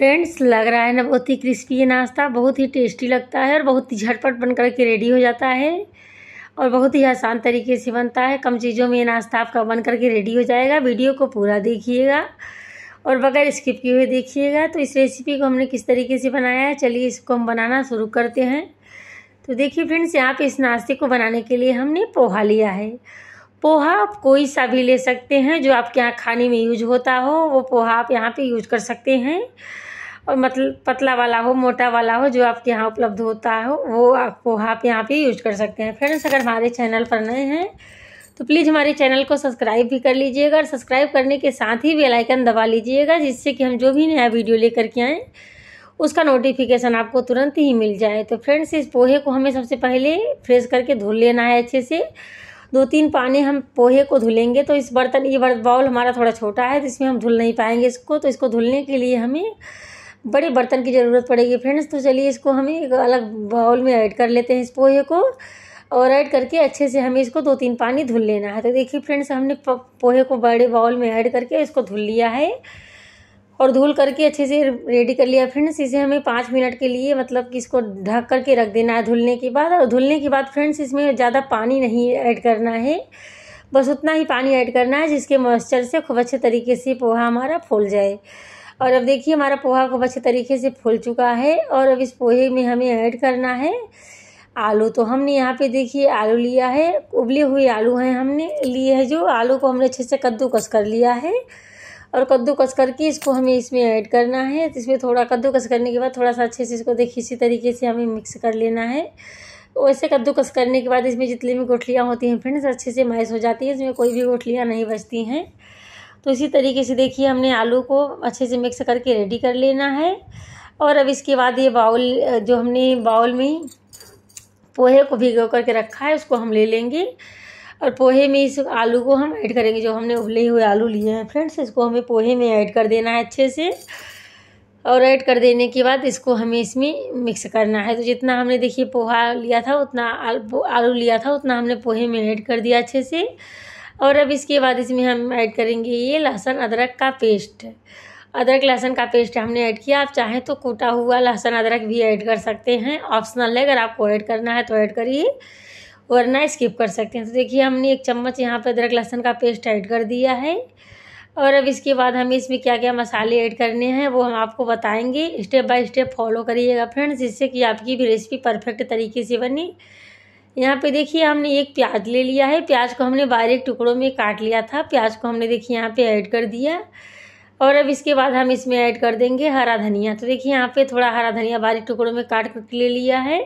friends लग रहा है ना बहुत ही क्रिस्पी ये नाश्ता बहुत ही टेस्टी लगता है और बहुत ही झटपट बन कर के रेडी हो जाता है और बहुत ही आसान तरीके से बनता है कम चीज़ों में ये नाश्ता आपका बन करके रेडी हो जाएगा वीडियो को पूरा देखिएगा और बगैर स्किप किए हुए देखिएगा तो इस रेसिपी को हमने किस तरीके से बनाया है चलिए इसको हम बनाना शुरू करते हैं तो देखिए फ्रेंड्स यहाँ पे इस नाश्ते को बनाने के लिए हमने पोहा लिया है पोहा आप कोई सा भी ले सकते हैं जो आपके यहाँ खाने में यूज होता हो वो पोहा आप यहाँ पे यूज कर सकते हैं और मतलब पतला वाला हो मोटा वाला हो जो आपके यहाँ उपलब्ध होता हो वो आपको आप यहाँ पे यूज कर सकते हैं फ्रेंड्स अगर हमारे चैनल पर नए हैं तो प्लीज़ हमारे चैनल को सब्सक्राइब भी कर लीजिएगा और सब्सक्राइब करने के साथ ही बेल आइकन दबा लीजिएगा जिससे कि हम जो भी नया वीडियो लेकर के आएँ उसका नोटिफिकेशन आपको तुरंत ही मिल जाए तो फ्रेंड्स इस पोहे को हमें सबसे पहले फ्रेश करके धुल लेना है अच्छे से दो तीन पानी हम पोहे को धुलेंगे तो इस बर्तन ये बाउल हमारा थोड़ा छोटा है तो इसमें हम धुल नहीं पाएंगे इसको तो इसको धुलने के लिए हमें बड़े बर्तन की ज़रूरत पड़ेगी फ्रेंड्स तो चलिए इसको हम एक अलग बाउल में ऐड कर लेते हैं इस पोहे को और ऐड करके अच्छे से हमें इसको दो तीन पानी धुल लेना है तो देखिए फ्रेंड्स हमने पोहे को बड़े बाउल में ऐड करके इसको धुल लिया है और धुल करके अच्छे से रेडी कर लिया फ्रेंड्स इसे हमें पाँच मिनट के लिए मतलब कि इसको ढक करके रख देना है धुलने के बाद और धुलने के बाद फ्रेंड्स इसमें ज़्यादा पानी नहीं ऐड करना है बस उतना ही पानी ऐड करना है जिसके मॉइस्चर से खूब अच्छे तरीके से पोहा हमारा फूल जाए और अब देखिए हमारा पोहा खूब अच्छे तरीके से फूल चुका है और अब इस पोहे में हमें ऐड करना है आलू तो हमने यहाँ पे देखिए आलू लिया है उबले हुए आलू हैं हमने लिए हैं जो आलू को हमने अच्छे से कद्दूकस कर लिया है और कद्दूकस करके इसको हमें इसमें ऐड करना है तो इसमें थोड़ा कद्दूकस करने के बाद थोड़ा सा अच्छे से इसको देखिए इसी तरीके से हमें मिक्स कर लेना है वैसे कद्दूकस करने के बाद इसमें जितनी भी गोठलियाँ होती हैं फ्रेंड्स अच्छे से मैश हो जाती है इसमें कोई भी गोठलियाँ नहीं बचती हैं तो इसी तरीके से देखिए हमने आलू को अच्छे से मिक्स करके रेडी कर लेना है और अब इसके बाद ये बाउल जो हमने बाउल में पोहे को भिगो करके रखा है उसको हम ले लेंगे और पोहे में इस आलू को हम ऐड करेंगे जो हमने उबले हुए आलू लिए हैं फ्रेंड्स इसको हमें पोहे में ऐड कर देना है अच्छे से और ऐड कर देने के बाद इसको हमें इसमें मिक्स करना है तो जितना हमने देखिए पोहा लिया था उतना आलू लिया था उतना हमने पोहे में ऐड कर दिया अच्छे से और अब इसके बाद इसमें हम ऐड करेंगे ये लहसुन अदरक का पेस्ट अदरक लहसुन का पेस्ट हमने ऐड किया आप चाहें तो कूटा हुआ लहसुन अदरक भी ऐड कर सकते हैं ऑप्शनल है अगर आपको ऐड करना है तो ऐड करिए वरना स्किप कर सकते हैं तो देखिए हमने एक चम्मच यहाँ पर अदरक लहसुन का पेस्ट ऐड कर दिया है और अब इसके बाद हमें इसमें क्या क्या मसाले ऐड करने हैं वो हम आपको बताएंगे स्टेप बाय स्टेप फॉलो करिएगा फ्रेंड्स जिससे कि आपकी भी रेसिपी परफेक्ट तरीके से बनी यहाँ पे देखिए हमने एक प्याज ले लिया है प्याज को हमने बारीक टुकड़ों में काट लिया था प्याज को हमने देखिए यहाँ पे ऐड कर दिया और अब इसके बाद हम इसमें ऐड कर देंगे हरा धनिया तो देखिए यहाँ पे थोड़ा हरा धनिया बारीक टुकड़ों में काट करके ले लिया है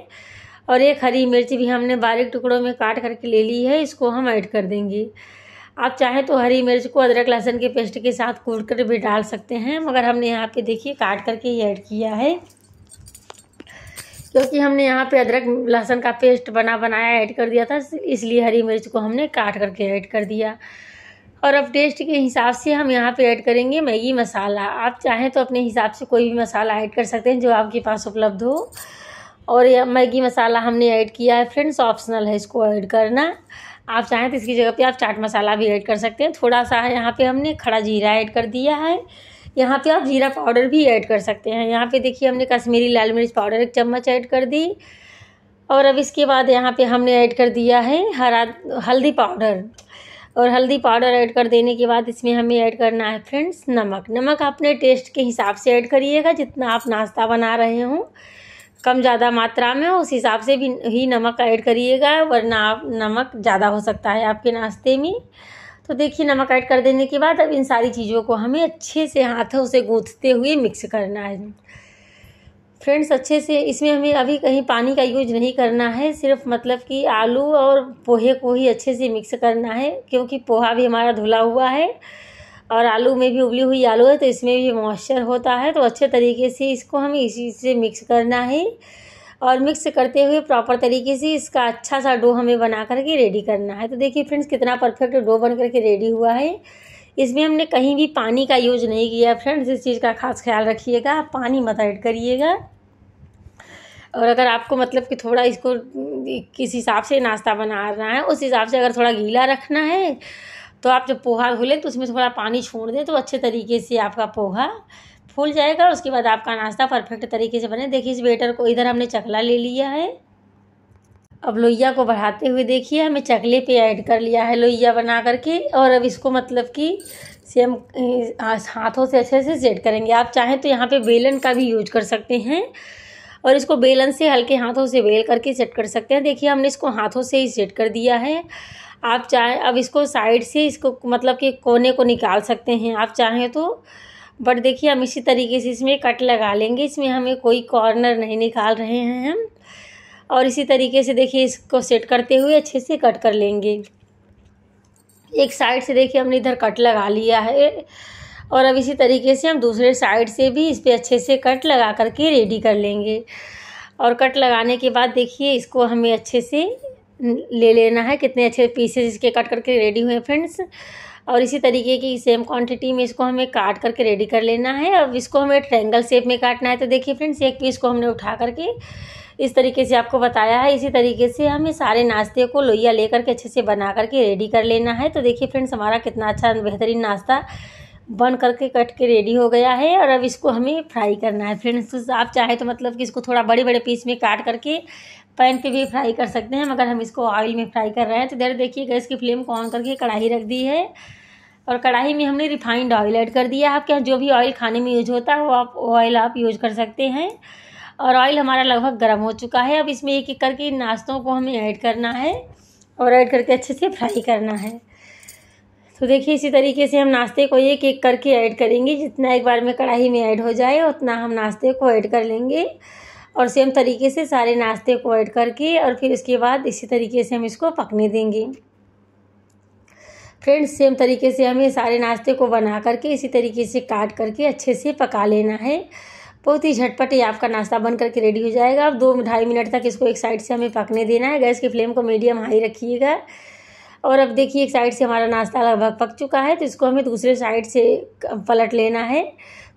और एक हरी मिर्च भी हमने बारीक टुकड़ों में काट करके ले ली है इसको हम ऐड कर देंगे आप चाहें तो हरी मिर्च को अदरक लहसुन के पेस्ट के साथ कूट कर भी डाल सकते हैं मगर हमने यहाँ पे देखिए काट करके ही ऐड किया है क्योंकि हमने यहाँ पे अदरक लहसुन का पेस्ट बना बनाया ऐड कर दिया था इसलिए हरी मिर्च को हमने काट करके ऐड कर दिया और अब टेस्ट के हिसाब से हम यहाँ पे ऐड करेंगे मैगी मसाला आप चाहें तो अपने हिसाब से कोई भी मसाला ऐड कर सकते हैं जो आपके पास उपलब्ध हो और यह मैगी मसाला हमने ऐड किया है फ्रेंड्स ऑप्शनल है इसको ऐड करना आप चाहें तो इसकी जगह पे आप चाट मसाला भी ऐड कर सकते हैं थोड़ा सा यहाँ पे हमने खड़ा जीरा ऐड कर दिया है यहाँ पे आप ज़ीरा पाउडर भी ऐड कर सकते हैं यहाँ पे देखिए हमने कश्मीरी लाल मिर्च पाउडर एक चम्मच ऐड कर दी और अब इसके बाद यहाँ पे हमने ऐड कर दिया है हरा हल्दी पाउडर और हल्दी पाउडर ऐड कर देने के बाद इसमें हमें ऐड करना है फ्रेंड्स नमक नमक अपने टेस्ट के हिसाब से ऐड करिएगा जितना आप नाश्ता बना रहे हों कम ज़्यादा मात्रा में उस हिसाब से भी ही नमक ऐड करिएगा वरना आप नमक ज़्यादा हो सकता है आपके नाश्ते में तो देखिए नमक ऐड कर देने के बाद अब इन सारी चीज़ों को हमें अच्छे से हाथों से गूँथते हुए मिक्स करना है फ्रेंड्स अच्छे से इसमें हमें अभी कहीं पानी का यूज नहीं करना है सिर्फ मतलब कि आलू और पोहे को ही अच्छे से मिक्स करना है क्योंकि पोहा भी हमारा धुला हुआ है और आलू में भी उबली हुई आलू है तो इसमें भी मॉइस्चर होता है तो अच्छे तरीके से इसको हमें इसी से मिक्स करना है और मिक्स करते हुए प्रॉपर तरीके से इसका अच्छा सा डो हमें बना करके रेडी करना है तो देखिए फ्रेंड्स कितना परफेक्ट डो बन करके रेडी हुआ है इसमें हमने कहीं भी पानी का यूज नहीं किया फ्रेंड्स इस चीज़ का खास ख्याल रखिएगा पानी मत ऐड करिएगा और अगर आपको मतलब कि थोड़ा इसको किस हिसाब से नाश्ता बनाना है उस हिसाब से अगर थोड़ा गीला रखना है तो आप जब पोहा लें तो उसमें थोड़ा पानी छोड़ दें तो अच्छे तरीके से आपका पोहा फूल जाएगा उसके बाद आपका नाश्ता परफेक्ट तरीके से बने देखिए इस बेटर को इधर हमने चकला ले लिया है अब लोहिया को बढ़ाते हुए देखिए हमें चकले पे ऐड कर लिया है लोहिया बना करके और अब इसको मतलब कि सेम हाथों से अच्छे से सेट करेंगे आप चाहें तो यहाँ पे बेलन का भी यूज कर सकते हैं और इसको बेलन से हल्के हाथों से बेल करके सेट कर सकते हैं देखिए हमने इसको हाथों से ही सेट कर दिया है आप चाहें अब इसको साइड से इसको मतलब कि कोने को निकाल सकते हैं आप चाहें तो बट देखिए हम इसी तरीके से इसमें कट लगा लेंगे इसमें हमें कोई कॉर्नर नहीं निकाल रहे हैं हम और इसी तरीके से देखिए इसको सेट करते हुए अच्छे से कट कर लेंगे एक साइड से देखिए हमने इधर कट लगा लिया है और अब इसी तरीके से हम दूसरे साइड से भी इस पर अच्छे से कट लगा करके रेडी कर लेंगे और कट लगाने के बाद देखिए इसको हमें अच्छे से ले लेना है कितने अच्छे पीसेस इसके कट करके रेडी हुए फ्रेंड्स और इसी तरीके की सेम क्वांटिटी में इसको हमें काट करके रेडी कर लेना है अब इसको हमें ट्रैंगल शेप में काटना है तो देखिए फ्रेंड्स एक पीस को हमने उठा करके इस तरीके से आपको बताया है इसी तरीके से हमें सारे नाश्ते को लोहिया लेकर के अच्छे से बना करके रेडी कर लेना है तो देखिए फ्रेंड्स हमारा कितना अच्छा बेहतरीन नाश्ता बन करके कट के रेडी हो गया है और अब इसको हमें फ्राई करना है फ्रेंड्स तो आप चाहे तो मतलब कि इसको थोड़ा बड़े बड़े पीस में काट करके पैन पे भी फ्राई कर सकते हैं मगर हम इसको ऑयल में फ्राई कर रहे हैं तो इधर देखिए गैस की फ्लेम को ऑन करके कढ़ाई रख दी है और कढ़ाई में हमने रिफाइंड ऑयल ऐड कर दिया है आपके यहाँ जो भी ऑयल खाने में यूज होता है वो आप ऑयल आप यूज कर सकते हैं और ऑयल हमारा लगभग गर्म हो चुका है अब इसमें एक एक करके नाश्तों को हमें ऐड करना है और ऐड करके अच्छे से फ्राई करना है तो देखिए इसी तरीके से हम नाश्ते को एक एक करके ऐड करेंगे जितना एक बार में कढ़ाई में ऐड हो जाए उतना हम नाश्ते को ऐड कर लेंगे और सेम तरीके से सारे नाश्ते को ऐड करके और फिर उसके बाद इसी तरीके से हम इसको पकने देंगे फ्रेंड्स सेम तरीके से हमें सारे नाश्ते को बना करके इसी तरीके से काट करके अच्छे से पका लेना है बहुत ही झटपट ही आपका नाश्ता बन करके रेडी हो जाएगा अब दो ढाई मिनट तक इसको एक साइड से हमें पकने देना है गैस की फ्लेम को मीडियम हाई रखिएगा और अब देखिए एक साइड से हमारा नाश्ता लगभग पक चुका है तो इसको हमें दूसरे साइड से पलट लेना है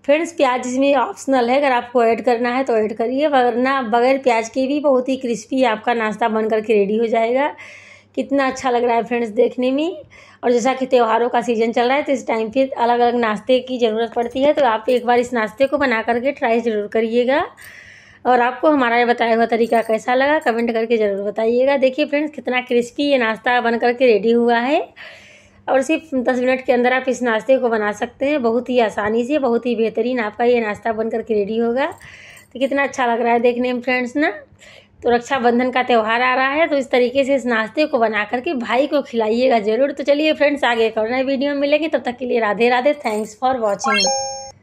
फ्रेंड्स प्याज इसमें ऑप्शनल है अगर आपको ऐड करना है तो ऐड करिए वरना बगैर प्याज के भी बहुत ही क्रिस्पी आपका नाश्ता बन करके रेडी हो जाएगा कितना अच्छा लग रहा है फ्रेंड्स देखने में और जैसा कि त्योहारों का सीज़न चल रहा है तो इस टाइम पे अलग अलग नाश्ते की ज़रूरत पड़ती है तो आप एक बार इस नाश्ते को बना करके ट्राई ज़रूर करिएगा और आपको हमारा ये बताया हुआ तरीका कैसा लगा कमेंट करके ज़रूर बताइएगा देखिए फ्रेंड्स कितना क्रिस्पी ये नाश्ता बन करके रेडी हुआ है और सिर्फ दस मिनट के अंदर आप इस नाश्ते को बना सकते हैं बहुत ही आसानी से बहुत ही बेहतरीन आपका ये नाश्ता बन करके रेडी होगा तो कितना अच्छा लग रहा है देखने में फ्रेंड्स ना तो रक्षाबंधन का त्यौहार आ रहा है तो इस तरीके से इस नाश्ते को बना करके भाई को खिलाइएगा ज़रूर तो चलिए फ्रेंड्स आगे एक और नए वीडियो में मिलेंगे तब तक के लिए Radhe Radhe thanks for watching